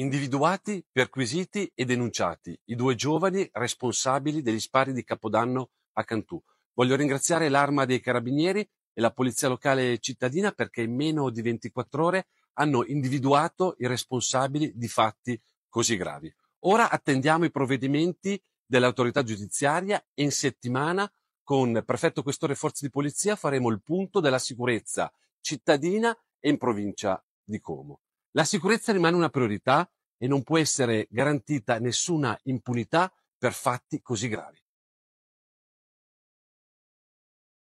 Individuati, perquisiti e denunciati i due giovani responsabili degli spari di Capodanno a Cantù. Voglio ringraziare l'Arma dei Carabinieri e la Polizia Locale Cittadina perché in meno di 24 ore hanno individuato i responsabili di fatti così gravi. Ora attendiamo i provvedimenti dell'autorità giudiziaria e in settimana con prefetto questore e forze di polizia faremo il punto della sicurezza cittadina e in provincia di Como. La sicurezza rimane una priorità e non può essere garantita nessuna impunità per fatti così gravi.